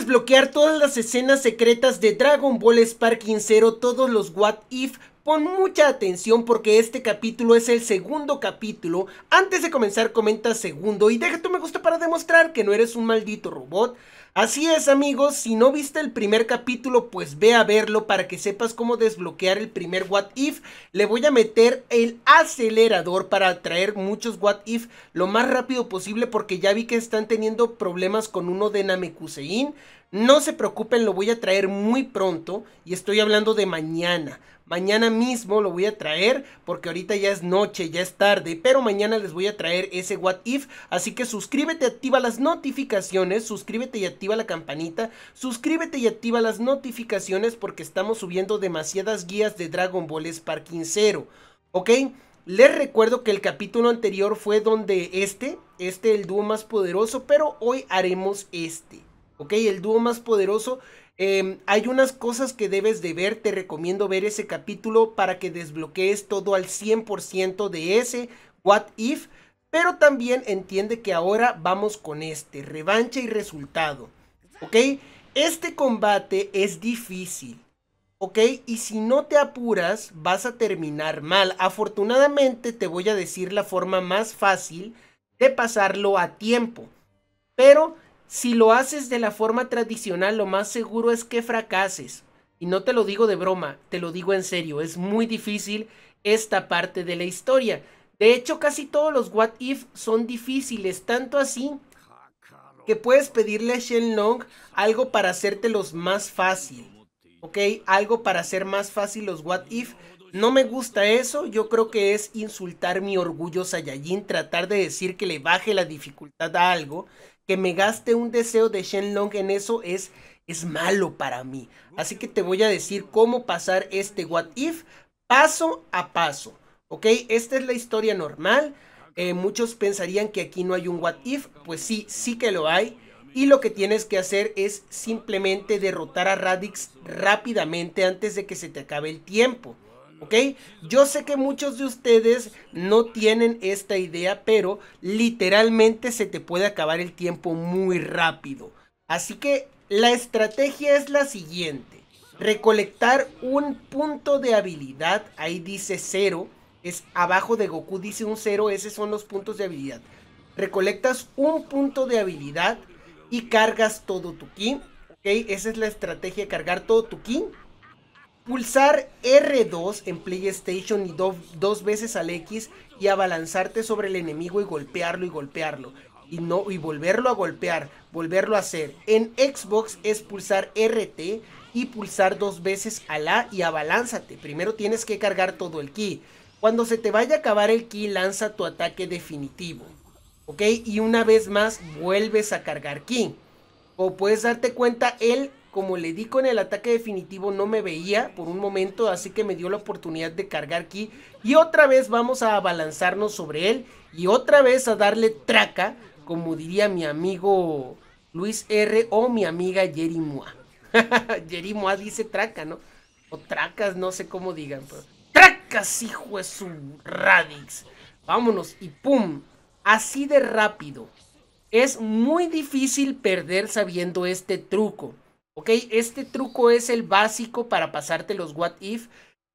desbloquear todas las escenas secretas de Dragon Ball Sparking Zero, todos los What If Pon mucha atención porque este capítulo es el segundo capítulo. Antes de comenzar comenta segundo y deja tu me gusta para demostrar que no eres un maldito robot. Así es amigos, si no viste el primer capítulo pues ve a verlo para que sepas cómo desbloquear el primer what if. Le voy a meter el acelerador para atraer muchos what if lo más rápido posible porque ya vi que están teniendo problemas con uno de Namekusein. No se preocupen, lo voy a traer muy pronto y estoy hablando de mañana. Mañana mismo lo voy a traer porque ahorita ya es noche, ya es tarde, pero mañana les voy a traer ese what if. Así que suscríbete, activa las notificaciones, suscríbete y activa la campanita, suscríbete y activa las notificaciones porque estamos subiendo demasiadas guías de Dragon Ball Sparking Zero. ¿Ok? Les recuerdo que el capítulo anterior fue donde este, este el dúo más poderoso, pero hoy haremos este. ¿ok? El dúo más poderoso. Em, hay unas cosas que debes de ver, te recomiendo ver ese capítulo para que desbloquees todo al 100% de ese What If, pero también entiende que ahora vamos con este, revancha y resultado, ¿ok? Este combate es difícil, ¿ok? Y si no te apuras, vas a terminar mal. Afortunadamente te voy a decir la forma más fácil de pasarlo a tiempo, pero si lo haces de la forma tradicional, lo más seguro es que fracases. Y no te lo digo de broma, te lo digo en serio, es muy difícil esta parte de la historia. De hecho, casi todos los what if son difíciles, tanto así que puedes pedirle a Long... algo para hacértelos más fácil. ¿Ok? Algo para hacer más fácil los what if. No me gusta eso, yo creo que es insultar mi orgullo Saiyajin, tratar de decir que le baje la dificultad a algo que me gaste un deseo de Shenlong en eso es, es malo para mí. Así que te voy a decir cómo pasar este What If paso a paso. ¿Ok? Esta es la historia normal. Eh, muchos pensarían que aquí no hay un What If. Pues sí, sí que lo hay. Y lo que tienes que hacer es simplemente derrotar a Radix rápidamente antes de que se te acabe el tiempo. ¿ok? Yo sé que muchos de ustedes no tienen esta idea, pero literalmente se te puede acabar el tiempo muy rápido. Así que la estrategia es la siguiente. Recolectar un punto de habilidad, ahí dice cero, es abajo de Goku dice un cero, esos son los puntos de habilidad. Recolectas un punto de habilidad y cargas todo tu ki, ¿ok? Esa es la estrategia, cargar todo tu ki Pulsar R2 en PlayStation y dos veces al X y abalanzarte sobre el enemigo y golpearlo y golpearlo. Y, no, y volverlo a golpear, volverlo a hacer. En Xbox es pulsar RT y pulsar dos veces al a y abalánzate. Primero tienes que cargar todo el ki. Cuando se te vaya a acabar el ki, lanza tu ataque definitivo. ¿Ok? Y una vez más vuelves a cargar ki. O puedes darte cuenta, el como le di con el ataque definitivo, no me veía por un momento, así que me dio la oportunidad de cargar aquí. Y otra vez vamos a abalanzarnos sobre él y otra vez a darle traca, como diría mi amigo Luis R. o mi amiga Jerry Jerimua dice traca, ¿no? O tracas, no sé cómo digan, ¡Tracas, hijo de su radix! Vámonos y ¡pum! Así de rápido. Es muy difícil perder sabiendo este truco. Este truco es el básico para pasarte los what if,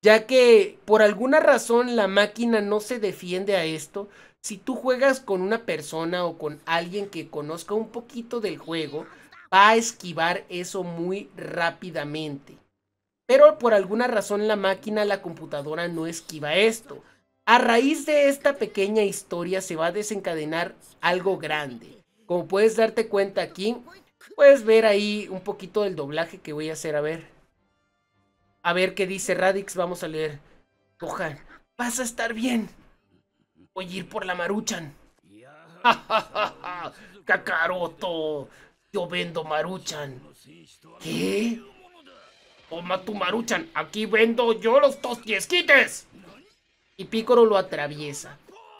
ya que por alguna razón la máquina no se defiende a esto. Si tú juegas con una persona o con alguien que conozca un poquito del juego, va a esquivar eso muy rápidamente. Pero por alguna razón la máquina, la computadora no esquiva esto. A raíz de esta pequeña historia se va a desencadenar algo grande. Como puedes darte cuenta aquí, Puedes ver ahí un poquito del doblaje que voy a hacer, a ver. A ver qué dice Radix, vamos a leer. Gohan, vas a estar bien. Voy a ir por la Maruchan. Kakaroto, yo vendo Maruchan. ¿Qué? Toma tu Maruchan, aquí vendo yo los tostiesquites. Y Picoro lo atraviesa.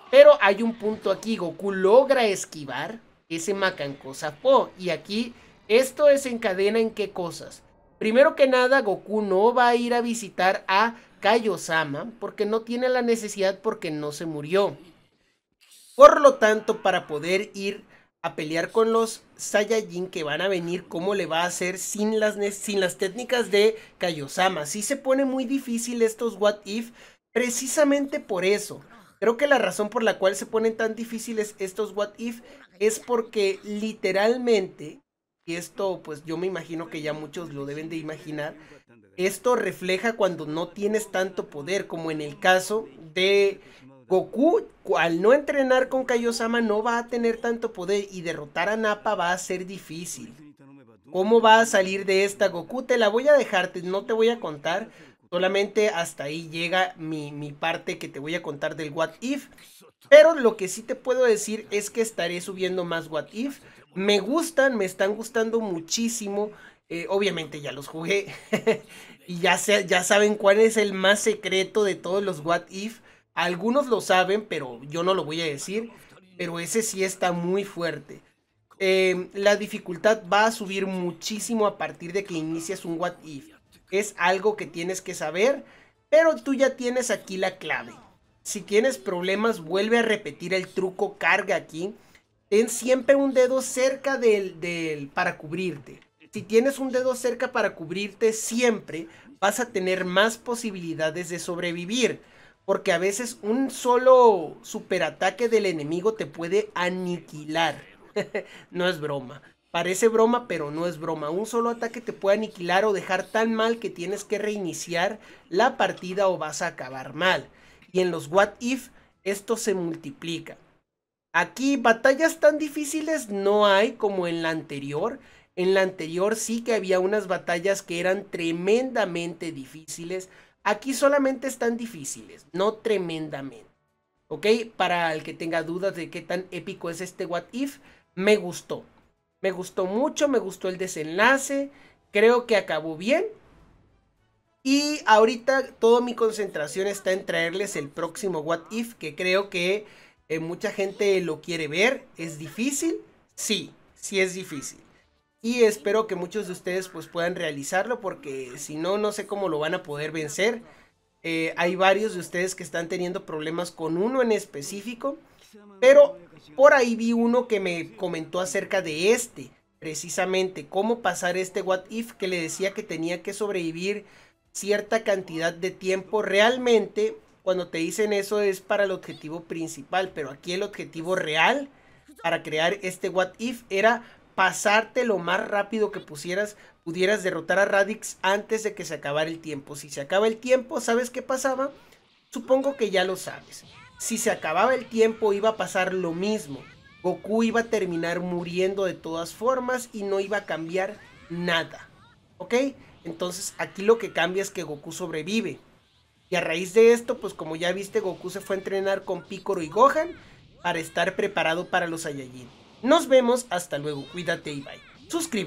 Pero hay un punto aquí, Goku logra esquivar ese ¿po? Y aquí esto encadena en qué cosas. Primero que nada, Goku no va a ir a visitar a Kaiosama porque no tiene la necesidad porque no se murió. Por lo tanto, para poder ir a pelear con los Saiyajin que van a venir, ¿cómo le va a hacer sin las, técnicas de Kaiosama? Si se pone muy difícil estos What If, precisamente por eso. Creo que la razón por la cual se ponen tan difíciles estos what if es porque literalmente, y esto pues yo me imagino que ya muchos lo deben de imaginar, esto refleja cuando no tienes tanto poder, como en el caso de Goku, al no entrenar con Kaiosama no va a tener tanto poder y derrotar a Nappa va a ser difícil. ¿Cómo va a salir de esta Goku? Te la voy a dejarte, no te voy a contar, Solamente hasta ahí llega mi, parte que te voy a contar del What If. Pero lo que sí te puedo decir es que estaré subiendo más What If. Me gustan, me están gustando muchísimo. Eh, obviamente ya los jugué. y ya, ya saben cuál es el más secreto de todos los What If. Algunos lo saben, pero yo no lo voy a decir. Pero ese sí está muy fuerte. Eh, la dificultad va a subir muchísimo a partir de que inicias un What If es algo que tienes que saber, pero tú ya tienes aquí la clave. Si tienes problemas, vuelve a repetir el truco, carga aquí. Ten siempre un dedo cerca del, para cubrirte. Si tienes un dedo cerca para cubrirte, siempre vas a tener más posibilidades de sobrevivir. Porque a veces un solo superataque del enemigo te puede aniquilar. no es broma. Parece broma, pero no es broma. Un solo ataque te puede aniquilar o dejar tan mal que tienes que reiniciar la partida o vas a acabar mal. Y en los what if esto se multiplica. Aquí batallas tan difíciles no hay como en la anterior. En la anterior sí que había unas batallas que eran tremendamente difíciles. Aquí solamente están difíciles, no tremendamente. ¿Ok? Para el que tenga dudas de qué tan épico es este what if, me gustó. Me gustó mucho, me gustó el desenlace, creo que acabó bien. Y ahorita toda mi concentración está en traerles el próximo What If, que creo que eh, mucha gente lo quiere ver. ¿Es difícil? Sí, sí es difícil. Y espero que muchos de ustedes pues puedan realizarlo porque si no, no sé cómo lo van a poder vencer. Eh, hay varios de ustedes que están teniendo problemas con uno en específico. Pero por ahí vi uno que me comentó acerca de este, precisamente, cómo pasar este what if que le decía que tenía que sobrevivir cierta cantidad de tiempo. Realmente, cuando te dicen eso es para el objetivo principal, pero aquí el objetivo real para crear este what if era pasarte lo más rápido que pusieras, pudieras derrotar a Radix antes de que se acabara el tiempo. Si se acaba el tiempo, ¿sabes qué pasaba? Supongo que ya lo sabes si se acababa el tiempo iba a pasar lo mismo. Goku iba a terminar muriendo de todas formas y no iba a cambiar nada. ¿Ok? Entonces aquí lo que cambia es que Goku sobrevive. Y a raíz de esto, pues como ya viste, Goku se fue a entrenar con Piccolo y Gohan para estar preparado para los Saiyajin. Nos vemos, hasta luego, cuídate y bye. Suscríbete.